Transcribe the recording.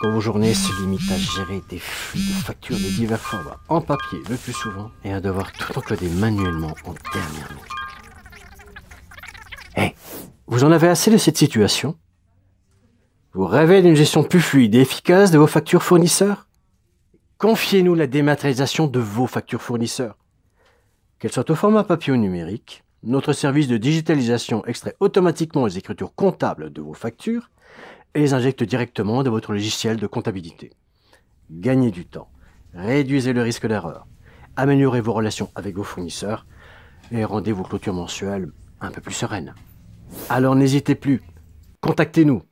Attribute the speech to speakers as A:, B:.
A: quand vos journées se limitent à gérer des flux de factures de divers formats en papier le plus souvent et à devoir tout encoder manuellement en dernière minute. Eh, vous en avez assez de cette situation Vous rêvez d'une gestion plus fluide et efficace de vos factures fournisseurs Confiez-nous la dématérialisation de vos factures fournisseurs. Qu'elles soient au format papier ou numérique, notre service de digitalisation extrait automatiquement les écritures comptables de vos factures et les injecte directement dans votre logiciel de comptabilité. Gagnez du temps, réduisez le risque d'erreur, améliorez vos relations avec vos fournisseurs et rendez vos clôtures mensuelles un peu plus sereines. Alors n'hésitez plus, contactez-nous